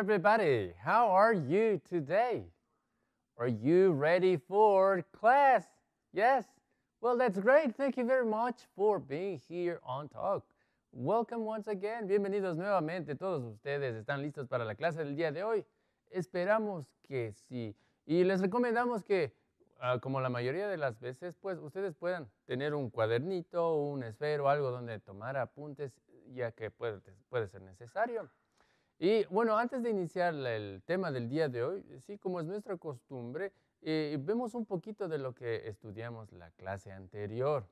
everybody. How are you today? Are you ready for class? Yes? Well, that's great. Thank you very much for being here on Talk. Welcome once again. Bienvenidos nuevamente. Todos ustedes están listos para la clase del día de hoy. Esperamos que sí. Y les recomendamos que, ah, como la mayoría de las veces, pues ustedes puedan tener un cuadernito, un esfero, algo donde tomar apuntes, ya que puede, puede ser necesario. Y bueno, antes de iniciar el tema del día de hoy, sí, como es nuestra costumbre, eh, vemos un poquito de lo que estudiamos la clase anterior.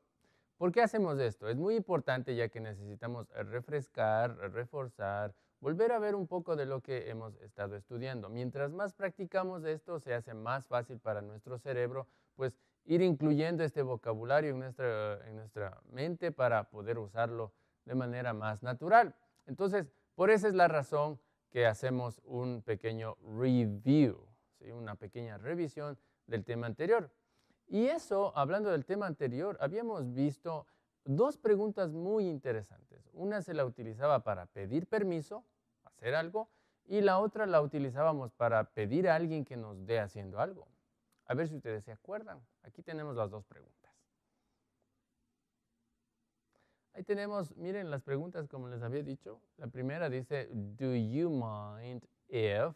¿Por qué hacemos esto? Es muy importante ya que necesitamos refrescar, reforzar, volver a ver un poco de lo que hemos estado estudiando. Mientras más practicamos esto, se hace más fácil para nuestro cerebro, pues ir incluyendo este vocabulario en nuestra, en nuestra mente para poder usarlo de manera más natural. Entonces, por esa es la razón que hacemos un pequeño review, una pequeña revisión del tema anterior. Y eso, hablando del tema anterior, habíamos visto dos preguntas muy interesantes. Una se la utilizaba para pedir permiso, hacer algo, y la otra la utilizábamos para pedir a alguien que nos dé haciendo algo. A ver si ustedes se acuerdan. Aquí tenemos las dos preguntas. Ahí tenemos, miren las preguntas como les había dicho. La primera dice, do you mind if?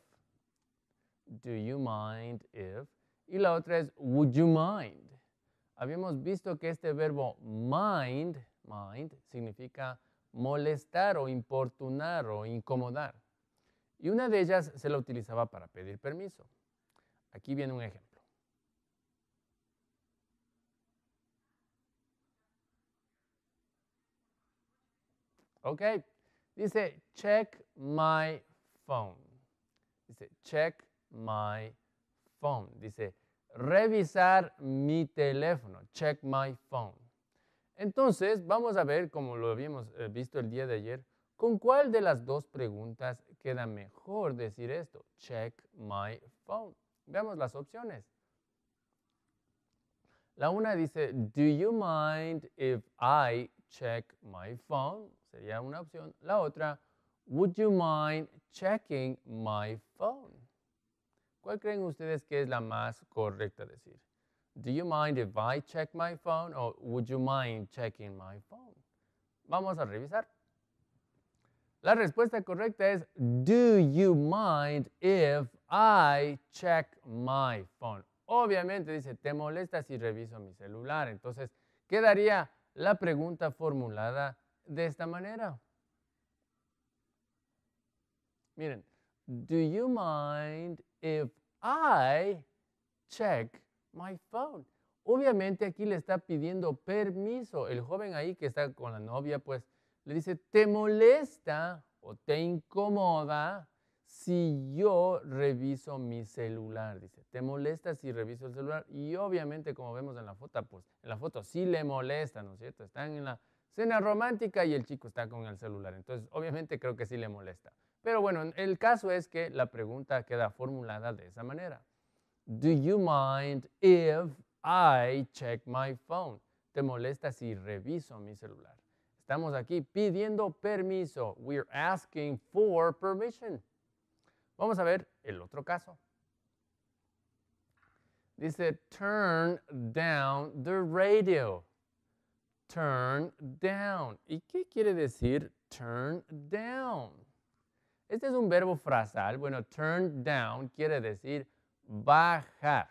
Do you mind if? Y la otra es, would you mind? Habíamos visto que este verbo mind, mind, significa molestar o importunar o incomodar. Y una de ellas se la utilizaba para pedir permiso. Aquí viene un ejemplo. ¿Ok? Dice, check my phone. Dice, check my phone. Dice, revisar mi teléfono. Check my phone. Entonces, vamos a ver, como lo habíamos eh, visto el día de ayer, ¿con cuál de las dos preguntas queda mejor decir esto? Check my phone. Veamos las opciones. La una dice, do you mind if I check my phone? Sería una opción. La otra, would you mind checking my phone? ¿Cuál creen ustedes que es la más correcta decir? Do you mind if I check my phone? O would you mind checking my phone? Vamos a revisar. La respuesta correcta es Do you mind if I check my phone? Obviamente dice, ¿te molesta si reviso mi celular? Entonces, quedaría la pregunta formulada de esta manera. Miren, do you mind if I check my phone? Obviamente aquí le está pidiendo permiso. El joven ahí que está con la novia, pues le dice, ¿te molesta o te incomoda si yo reviso mi celular? Dice, ¿te molesta si reviso el celular? Y obviamente, como vemos en la foto, pues en la foto sí le molesta, ¿no es cierto? Están en la cena romántica y el chico está con el celular. Entonces, obviamente creo que sí le molesta. Pero bueno, el caso es que la pregunta queda formulada de esa manera. Do you mind if I check my phone? ¿Te molesta si reviso mi celular? Estamos aquí pidiendo permiso. We're asking for permission. Vamos a ver el otro caso. Dice, turn down the radio turn down. ¿Y qué quiere decir turn down? Este es un verbo frasal. Bueno, turn down quiere decir bajar.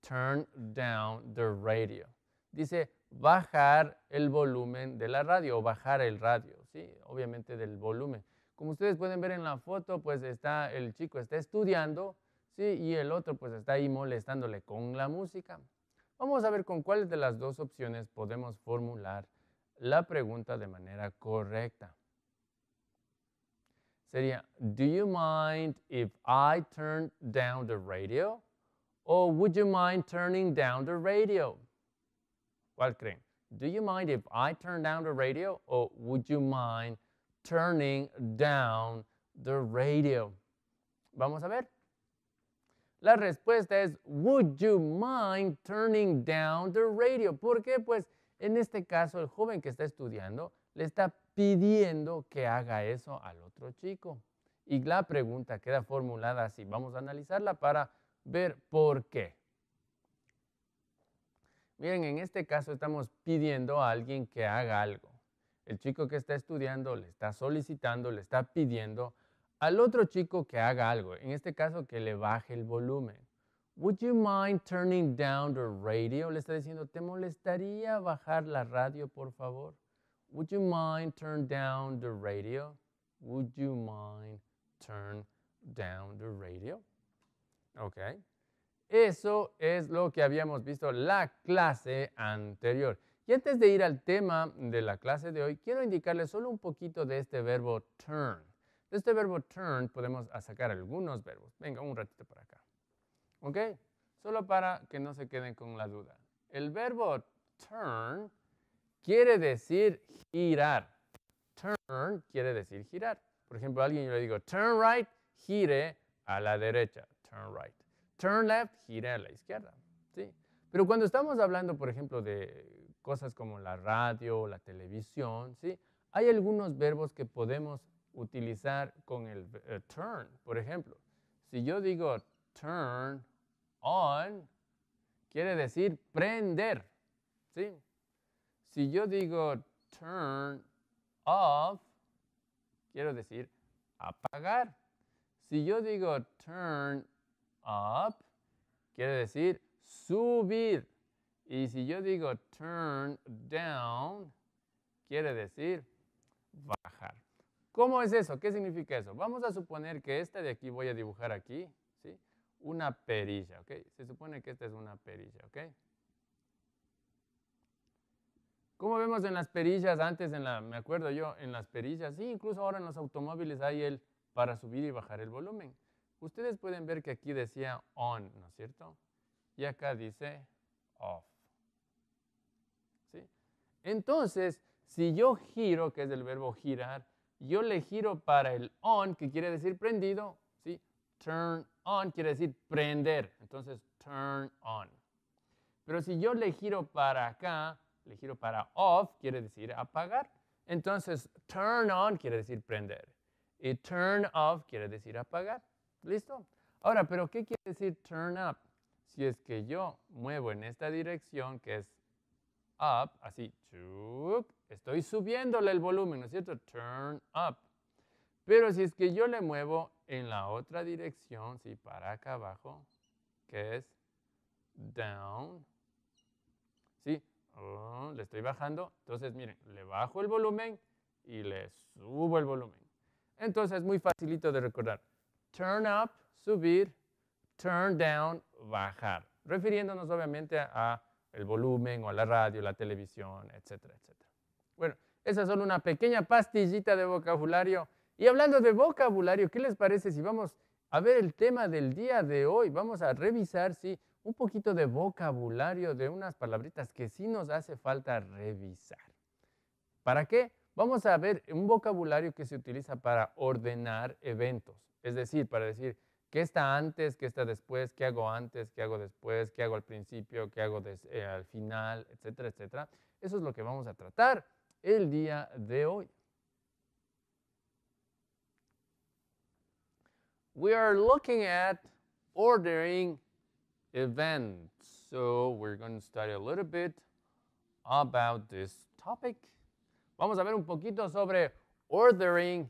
Turn down the radio. Dice bajar el volumen de la radio o bajar el radio, ¿sí? Obviamente del volumen. Como ustedes pueden ver en la foto, pues está el chico está estudiando, ¿sí? Y el otro pues está ahí molestándole con la música. Vamos a ver con cuáles de las dos opciones podemos formular la pregunta de manera correcta. Sería, do you mind if I turn down the radio? O would you mind turning down the radio? ¿Cuál creen? Do you mind if I turn down the radio? O would you mind turning down the radio? Vamos a ver. La respuesta es, would you mind turning down the radio? Porque pues en este caso el joven que está estudiando le está pidiendo que haga eso al otro chico. Y la pregunta queda formulada así. Vamos a analizarla para ver por qué. Miren, en este caso estamos pidiendo a alguien que haga algo. El chico que está estudiando le está solicitando, le está pidiendo al otro chico que haga algo, en este caso que le baje el volumen. Would you mind turning down the radio? Le está diciendo, ¿te molestaría bajar la radio, por favor? Would you mind turn down the radio? Would you mind turn down the radio? Ok. Eso es lo que habíamos visto la clase anterior. Y antes de ir al tema de la clase de hoy, quiero indicarles solo un poquito de este verbo turn. De este verbo turn podemos sacar algunos verbos. Venga, un ratito para acá. ¿Ok? Solo para que no se queden con la duda. El verbo turn quiere decir girar. Turn quiere decir girar. Por ejemplo, a alguien yo le digo, turn right, gire a la derecha. Turn right. Turn left, gire a la izquierda. ¿Sí? Pero cuando estamos hablando, por ejemplo, de cosas como la radio, la televisión, ¿sí? hay algunos verbos que podemos utilizar con el eh, turn. Por ejemplo, si yo digo turn on, quiere decir prender. ¿sí? Si yo digo turn off, quiero decir apagar. Si yo digo turn up, quiere decir subir. Y si yo digo turn down, quiere decir ¿Cómo es eso? ¿Qué significa eso? Vamos a suponer que esta de aquí voy a dibujar aquí, ¿sí? Una perilla, ¿ok? Se supone que esta es una perilla, ¿ok? Como vemos en las perillas, antes en la, me acuerdo yo, en las perillas, sí, incluso ahora en los automóviles hay el para subir y bajar el volumen. Ustedes pueden ver que aquí decía on, ¿no es cierto? Y acá dice off. ¿Sí? Entonces, si yo giro, que es el verbo girar, yo le giro para el on, que quiere decir prendido, ¿sí? Turn on quiere decir prender, entonces turn on. Pero si yo le giro para acá, le giro para off, quiere decir apagar. Entonces, turn on quiere decir prender. Y turn off quiere decir apagar. ¿Listo? Ahora, ¿pero qué quiere decir turn up? Si es que yo muevo en esta dirección, que es así, estoy subiéndole el volumen, ¿no es cierto? Turn up. Pero si es que yo le muevo en la otra dirección, ¿sí? para acá abajo, que es down, ¿sí? Oh, le estoy bajando, entonces miren, le bajo el volumen y le subo el volumen. Entonces es muy facilito de recordar. Turn up, subir, turn down, bajar. Refiriéndonos obviamente a el volumen o la radio, la televisión, etcétera, etcétera. Bueno, esa es solo una pequeña pastillita de vocabulario. Y hablando de vocabulario, ¿qué les parece si vamos a ver el tema del día de hoy? Vamos a revisar, sí, un poquito de vocabulario de unas palabritas que sí nos hace falta revisar. ¿Para qué? Vamos a ver un vocabulario que se utiliza para ordenar eventos. Es decir, para decir, ¿Qué está antes? ¿Qué está después? ¿Qué hago antes? ¿Qué hago después? ¿Qué hago al principio? ¿Qué hago eh, al final? Etcétera, etcétera. Eso es lo que vamos a tratar el día de hoy. we are looking at ordering events. So we're going to study a little bit about this topic. Vamos a ver un poquito sobre ordering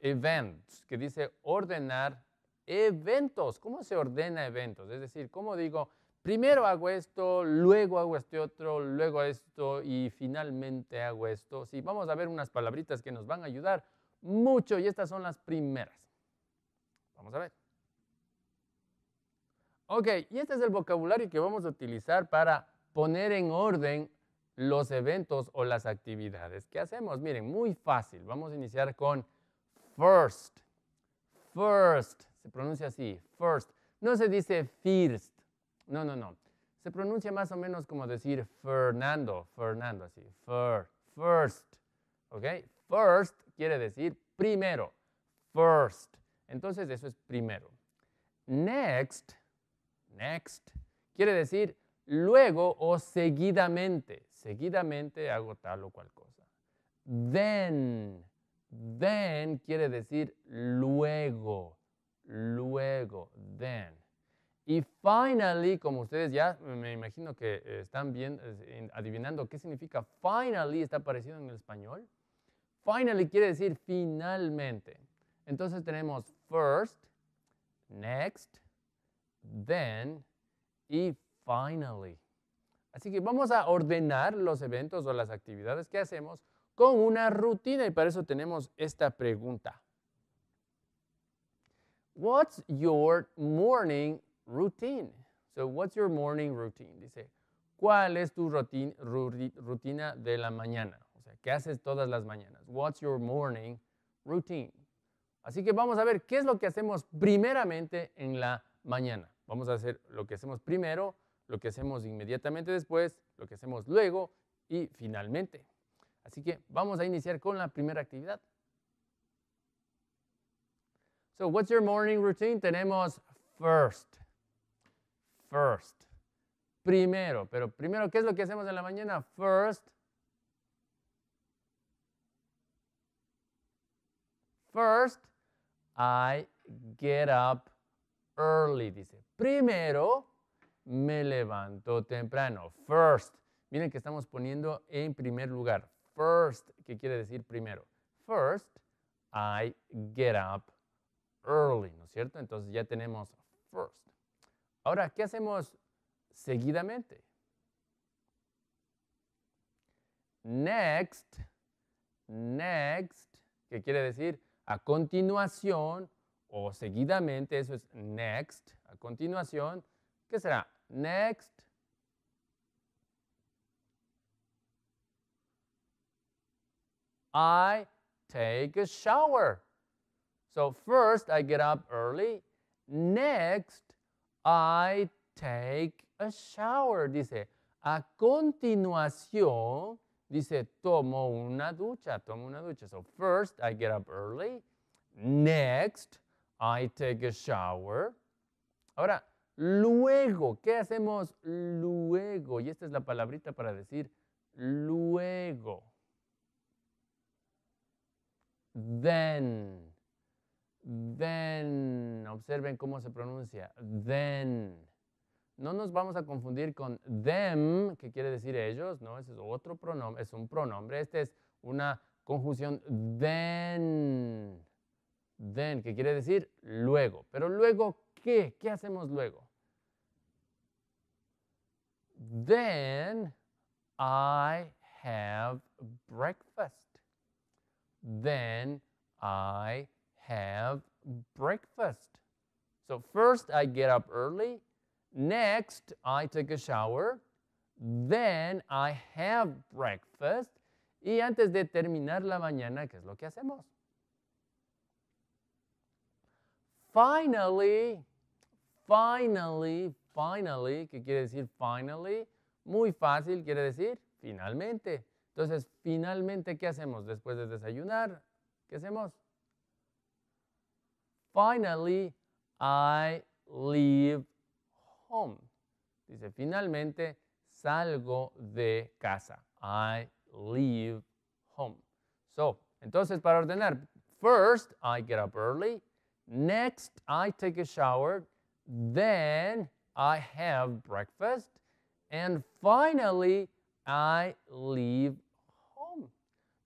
events, que dice ordenar Eventos, ¿cómo se ordena eventos? Es decir, ¿cómo digo, primero hago esto, luego hago este otro, luego esto y finalmente hago esto? Sí, vamos a ver unas palabritas que nos van a ayudar mucho y estas son las primeras. Vamos a ver. Ok, y este es el vocabulario que vamos a utilizar para poner en orden los eventos o las actividades. ¿Qué hacemos? Miren, muy fácil. Vamos a iniciar con first. First. Se pronuncia así, first. No se dice first. No, no, no. Se pronuncia más o menos como decir Fernando, Fernando, así. first, first. First quiere decir primero. First. Entonces eso es primero. Next, next, quiere decir luego o seguidamente. Seguidamente hago tal o cual cosa. Then, then quiere decir luego luego, then. Y finally, como ustedes ya me imagino que eh, están bien, eh, adivinando qué significa finally, está parecido en el español. Finally quiere decir finalmente. Entonces tenemos first, next, then y finally. Así que vamos a ordenar los eventos o las actividades que hacemos con una rutina y para eso tenemos esta pregunta. What's your morning routine? So, what's your morning routine? Dice, ¿cuál es tu rutina de la mañana? O sea, ¿qué haces todas las mañanas? What's your morning routine? Así que vamos a ver qué es lo que hacemos primeramente en la mañana. Vamos a hacer lo que hacemos primero, lo que hacemos inmediatamente después, lo que hacemos luego y finalmente. Así que vamos a iniciar con la primera actividad. So, what's your morning routine? Tenemos first. First. Primero. Pero primero, ¿qué es lo que hacemos en la mañana? First. First, I get up early. Dice, primero me levanto temprano. First. Miren que estamos poniendo en primer lugar. First, ¿Qué quiere decir primero. First, I get up early, ¿no es cierto? Entonces ya tenemos first. Ahora, ¿qué hacemos seguidamente? Next, next, ¿qué quiere decir a continuación o seguidamente, eso es next, a continuación, ¿qué será? Next, I take a shower. So first I get up early. Next I take a shower. Dice, a continuación, dice, tomo una ducha, tomo una ducha. So first I get up early. Next I take a shower. Ahora, luego, ¿qué hacemos luego? Y esta es la palabrita para decir luego. Then then. Observen cómo se pronuncia. Then. No nos vamos a confundir con them, que quiere decir ellos, ¿no? Ese es otro pronombre, es un pronombre. Este es una conjunción then. Then, que quiere decir luego. Pero luego, ¿qué? ¿Qué hacemos luego? Then I have breakfast. Then I have breakfast. So first I get up early. Next I take a shower. Then I have breakfast. Y antes de terminar la mañana, ¿qué es lo que hacemos? Finally, finally, finally, ¿qué quiere decir finally? Muy fácil, quiere decir finalmente. Entonces, finalmente, ¿qué hacemos? Después de desayunar, ¿qué hacemos? Finally, I leave home. Dice, finalmente salgo de casa. I leave home. So, entonces para ordenar, first I get up early. Next, I take a shower. Then I have breakfast. And finally, I leave home.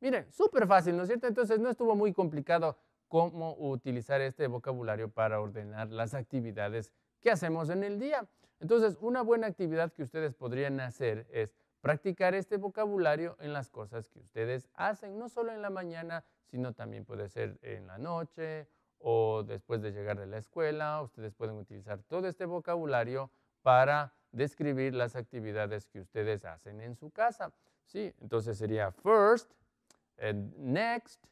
Miren, súper fácil, ¿no es cierto? Entonces no estuvo muy complicado cómo utilizar este vocabulario para ordenar las actividades que hacemos en el día. Entonces, una buena actividad que ustedes podrían hacer es practicar este vocabulario en las cosas que ustedes hacen, no solo en la mañana, sino también puede ser en la noche o después de llegar de la escuela. Ustedes pueden utilizar todo este vocabulario para describir las actividades que ustedes hacen en su casa. Sí, entonces sería first, eh, next,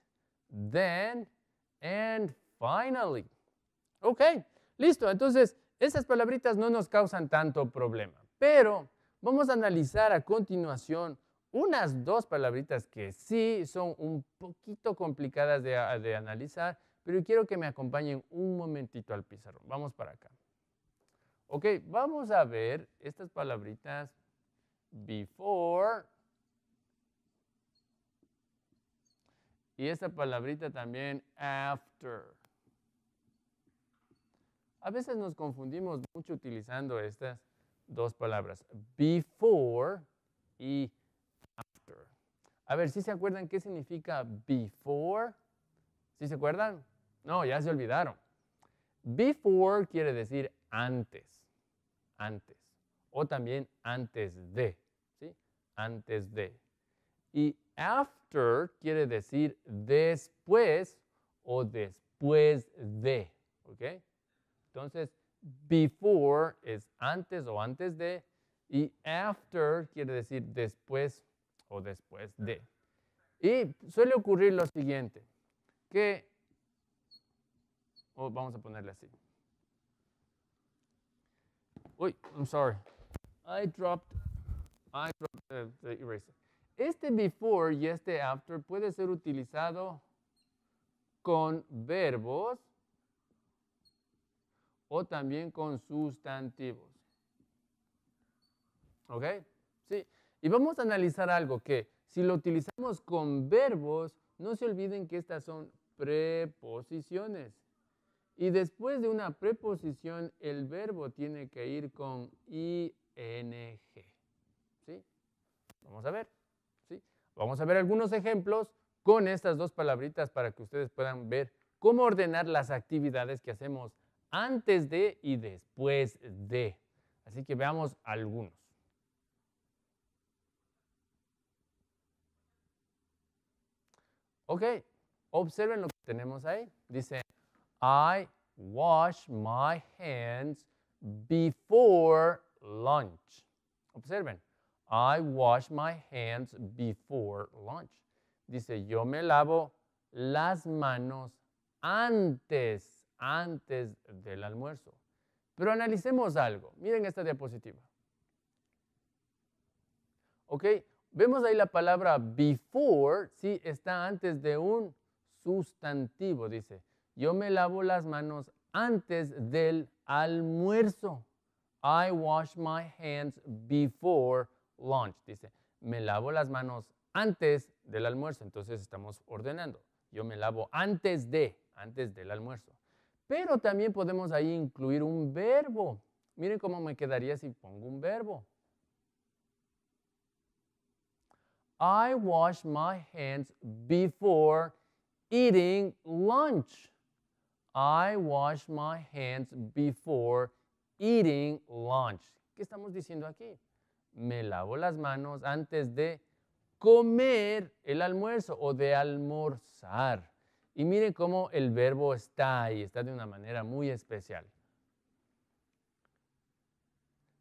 then, and finally. Ok, listo. Entonces, esas palabritas no nos causan tanto problema, pero vamos a analizar a continuación unas dos palabritas que sí son un poquito complicadas de, analizar, pero quiero que me acompañen un momentito al pizarrón. Vamos para acá. Ok, vamos a ver estas palabritas before Y esa palabrita también, after. A veces nos confundimos mucho utilizando estas dos palabras, before y after. A ver, si ¿sí se acuerdan qué significa before? ¿Sí se acuerdan? No, ya se olvidaron. Before quiere decir antes, antes, o también antes de, ¿sí? Antes de. Y After quiere decir después o después de, ¿ok? Entonces, before es antes o antes de y after quiere decir después o después de. Y suele ocurrir lo siguiente, que, oh, vamos a ponerle así. Uy, I'm sorry. I dropped, I dropped the eraser. Este before y este after puede ser utilizado con verbos o también con sustantivos. ¿Ok? Sí. Y vamos a analizar algo que si lo utilizamos con verbos, no se olviden que estas son preposiciones. Y después de una preposición, el verbo tiene que ir con ing. ¿Sí? Vamos a ver. Vamos a ver algunos ejemplos con estas dos palabritas para que ustedes puedan ver cómo ordenar las actividades que hacemos antes de y después de. Así que veamos algunos. Ok, observen lo que tenemos ahí. Dice, I wash my hands before lunch. Observen, I wash my hands before lunch. Dice, yo me lavo las manos antes, antes del almuerzo. Pero analicemos algo. Miren esta diapositiva. ¿Ok? Vemos ahí la palabra before, sí, está antes de un sustantivo. Dice, yo me lavo las manos antes del almuerzo. I wash my hands before lunch. Dice, me lavo las manos antes del almuerzo. Entonces estamos ordenando. Yo me lavo antes de, antes del almuerzo. Pero también podemos ahí incluir un verbo. Miren cómo me quedaría si pongo un verbo. I wash my hands before eating lunch. I wash my hands before eating lunch. ¿Qué estamos diciendo aquí? me lavo las manos antes de comer el almuerzo o de almorzar. Y miren cómo el verbo está ahí, está de una manera muy especial.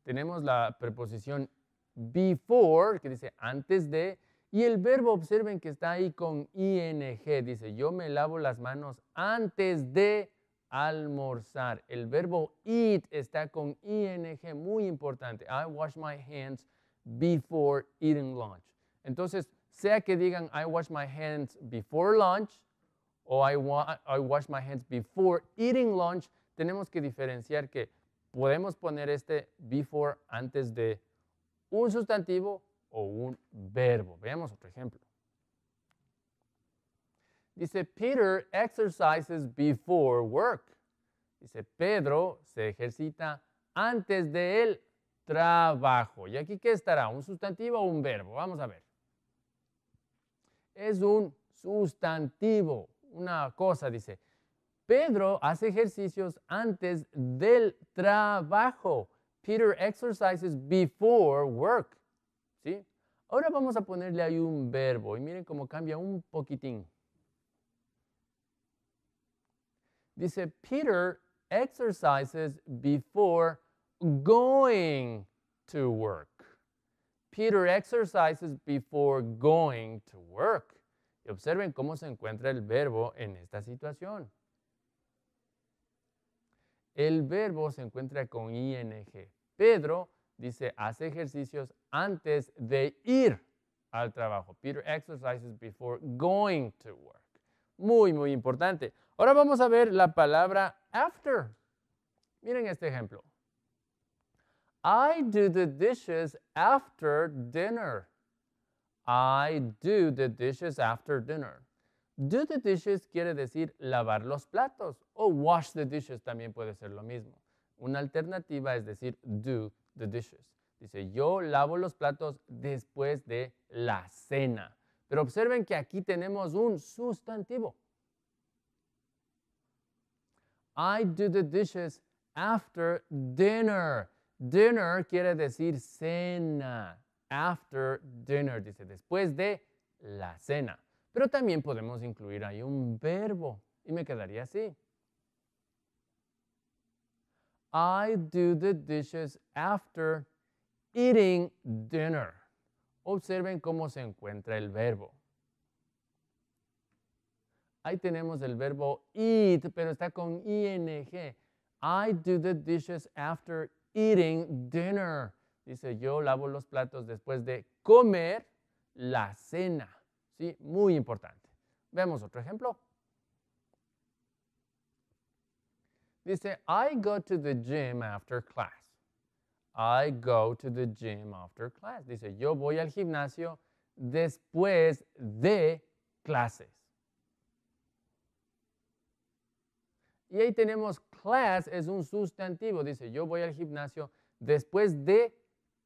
Tenemos la preposición before, que dice antes de, y el verbo observen que está ahí con ing, dice yo me lavo las manos antes de almorzar. El verbo eat está con ing, muy importante. I wash my hands before eating lunch. Entonces, sea que digan I wash my hands before lunch o I, wash my hands before eating lunch, tenemos que diferenciar que podemos poner este before antes de un sustantivo o un verbo. Veamos otro ejemplo. Dice, Peter exercises before work. Dice, Pedro se ejercita antes de el trabajo. ¿Y aquí qué estará? ¿Un sustantivo o un verbo? Vamos a ver. Es un sustantivo, una cosa, dice. Pedro hace ejercicios antes del trabajo. Peter exercises before work. ¿Sí? Ahora vamos a ponerle ahí un verbo y miren cómo cambia un poquitín. Dice, Peter exercises before going to work. Peter exercises before going to work. observen cómo se encuentra el verbo en esta situación. El verbo se encuentra con ing. Pedro dice, hace ejercicios antes de ir al trabajo. Peter exercises before going to work. Muy, muy importante. Ahora vamos a ver la palabra after. Miren este ejemplo. I do the dishes after dinner. I do the dishes after dinner. Do the dishes quiere decir lavar los platos o wash the dishes también puede ser lo mismo. Una alternativa es decir do the dishes. Dice, yo lavo los platos después de la cena. Pero observen que aquí tenemos un sustantivo. I do the dishes after dinner. Dinner quiere decir cena. After dinner dice después de la cena. Pero también podemos incluir ahí un verbo y me quedaría así. I do the dishes after eating dinner. Observen cómo se encuentra el verbo. Ahí tenemos el verbo eat, pero está con ing. I do the dishes after eating dinner. Dice, yo lavo los platos después de comer la cena. ¿Sí? Muy importante. Vemos otro ejemplo. Dice, I go to the gym after class. I go to the gym after class. Dice, yo voy al gimnasio después de clases. Y ahí tenemos class, es un sustantivo. Dice, yo voy al gimnasio después de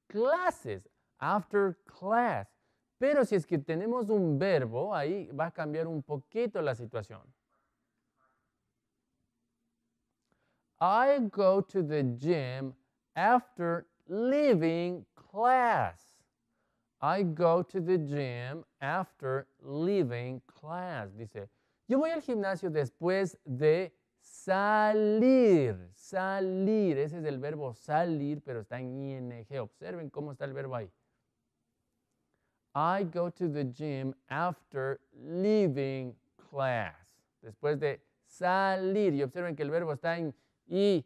clases, after class. Pero si es que tenemos un verbo, ahí va a cambiar un poquito la situación. I go to the gym after leaving class. I go to the gym after leaving class. Dice, yo voy al gimnasio después de salir. Salir, ese es el verbo salir, pero está en ing. Observen cómo está el verbo ahí. I go to the gym after leaving class. Después de salir. Y observen que el verbo está en ing.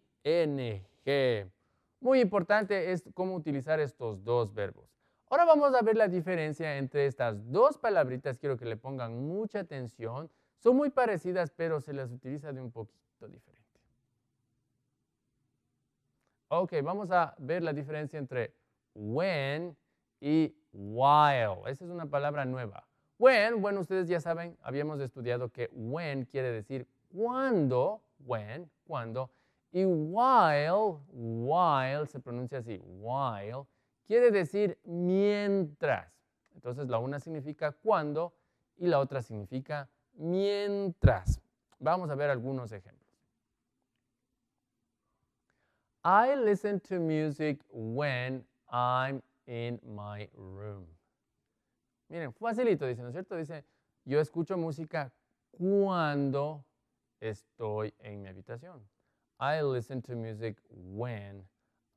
Muy importante es cómo utilizar estos dos verbos. Ahora vamos a ver la diferencia entre estas dos palabritas. Quiero que le pongan mucha atención. Son muy parecidas, pero se las utiliza de un poquito diferente. Ok, vamos a ver la diferencia entre when y while. Esa es una palabra nueva. When, bueno, ustedes ya saben, habíamos estudiado que when quiere decir cuando, when, cuando, y while, while se pronuncia así, while, quiere decir mientras. Entonces la una significa cuando y la otra significa mientras. Vamos a ver algunos ejemplos. I listen to music when I'm in my room. Miren, facilito dice, ¿no es cierto? Dice, yo escucho música cuando estoy en mi habitación. I listen to music when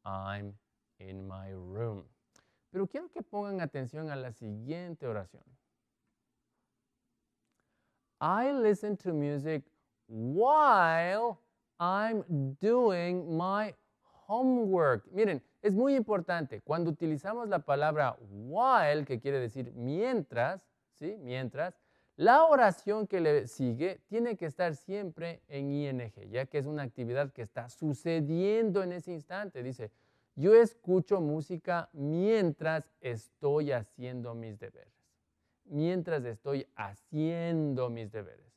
I'm in my room. Pero quiero que pongan atención a la siguiente oración. I listen to music while I'm doing my homework. Miren, es muy importante. Cuando utilizamos la palabra while, que quiere decir mientras, ¿sí? Mientras, la oración que le sigue tiene que estar siempre en ING, ya que es una actividad que está sucediendo en ese instante. Dice, yo escucho música mientras estoy haciendo mis deberes. Mientras estoy haciendo mis deberes.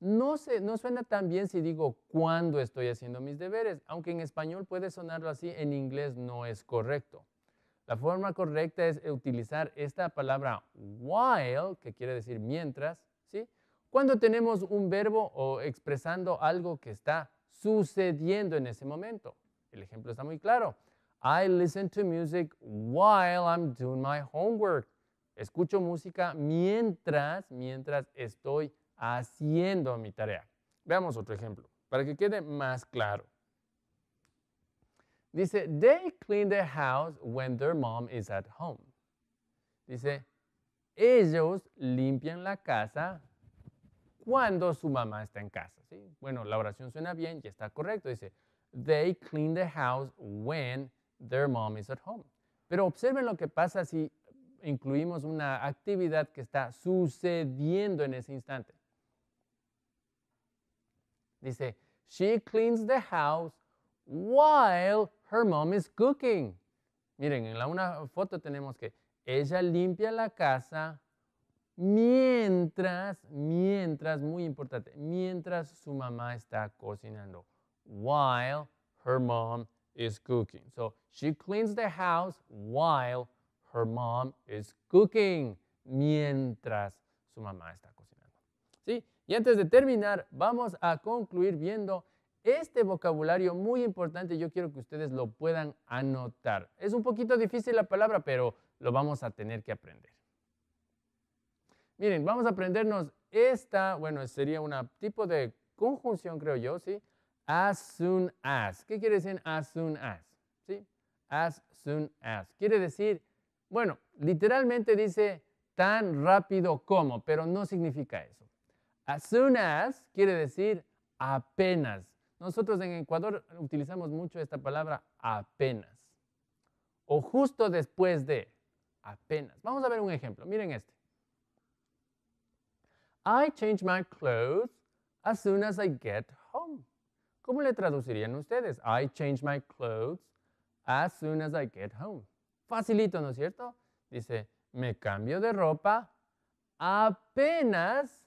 No, suena tan bien si digo cuando estoy haciendo mis deberes, aunque en español puede sonarlo así, en inglés no es correcto. La forma correcta es utilizar esta palabra while, que quiere decir mientras, ¿sí? Cuando tenemos un verbo o expresando algo que está sucediendo en ese momento. El ejemplo está muy claro. I listen to music while I'm doing my homework. Escucho música mientras, mientras estoy haciendo mi tarea. Veamos otro ejemplo para que quede más claro. Dice, they clean the house when their mom is at home. Dice, ellos limpian la casa cuando su mamá está en casa. Bueno, la oración suena bien y está correcto. Dice, they clean the house when their mom is at home. Pero observen lo que pasa si incluimos una actividad que está sucediendo en ese instante. Dice, she cleans the house while Her mom is cooking. Miren, en la una foto tenemos que ella limpia la casa mientras, mientras, muy importante, mientras su mamá está cocinando. While her mom is cooking. So she cleans the house while her mom is cooking. Mientras su mamá está cocinando. ¿Sí? Y antes de terminar, vamos a concluir viendo este vocabulario muy importante yo quiero que ustedes lo puedan anotar. Es un poquito difícil la palabra, pero lo vamos a tener que aprender. Miren, vamos a aprendernos esta, bueno, sería un tipo de conjunción, creo yo, ¿sí? As soon as. ¿Qué quiere decir as soon as? ¿Sí? As soon as. Quiere decir, bueno, literalmente dice tan rápido como, pero no significa eso. As soon as quiere decir apenas, nosotros en Ecuador utilizamos mucho esta palabra apenas. O justo después de, apenas. Vamos a ver un ejemplo. Miren este. I change my clothes as soon as I get home. ¿Cómo le traducirían ustedes? I change my clothes as soon as I get home. Facilito, ¿no es cierto? Dice, me cambio de ropa apenas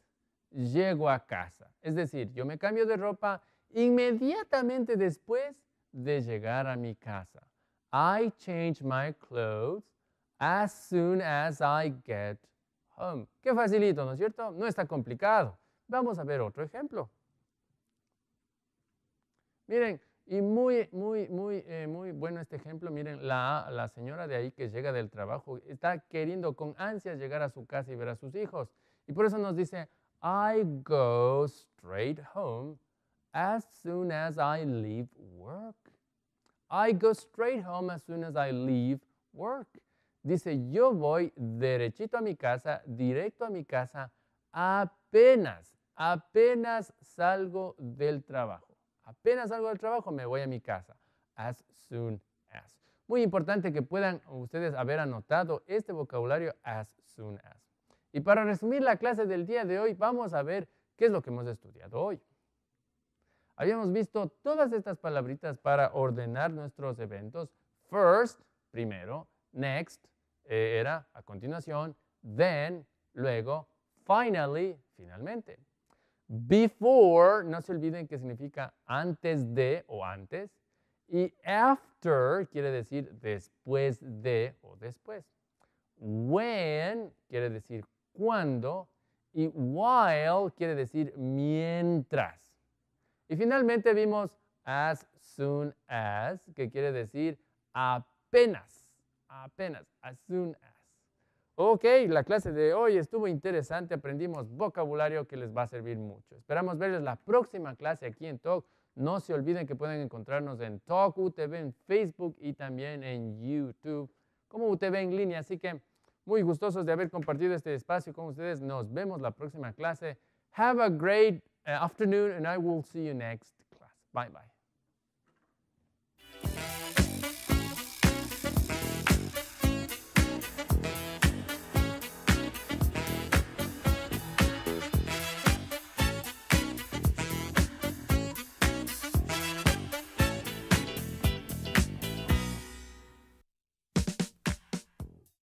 llego a casa. Es decir, yo me cambio de ropa inmediatamente después de llegar a mi casa. I change my clothes as soon as I get home. Qué facilito, ¿no es cierto? No está complicado. Vamos a ver otro ejemplo. Miren, y muy, muy, muy, eh, muy bueno este ejemplo. Miren, la, la señora de ahí que llega del trabajo está queriendo con ansias llegar a su casa y ver a sus hijos. Y por eso nos dice, I go straight home as soon as I leave work. I go straight home as soon as I leave work. Dice, yo voy derechito a mi casa, directo a mi casa, apenas, apenas salgo del trabajo. Apenas salgo del trabajo, me voy a mi casa. As soon as. Muy importante que puedan ustedes haber anotado este vocabulario as soon as. Y para resumir la clase del día de hoy, vamos a ver qué es lo que hemos estudiado hoy. Habíamos visto todas estas palabritas para ordenar nuestros eventos. First, primero. Next, eh, era a continuación. Then, luego. Finally, finalmente. Before, no se olviden que significa antes de o antes. Y after quiere decir después de o después. When quiere decir cuando. Y while quiere decir mientras. Y finalmente vimos as soon as, que quiere decir apenas, apenas, as soon as. Ok, la clase de hoy estuvo interesante, aprendimos vocabulario que les va a servir mucho. Esperamos verles la próxima clase aquí en Talk. No se olviden que pueden encontrarnos en Talk UTV, en Facebook y también en YouTube como UTV en línea. Así que muy gustosos de haber compartido este espacio con ustedes. Nos vemos la próxima clase. Have a great Uh, afternoon, and I will see you next class. Bye bye.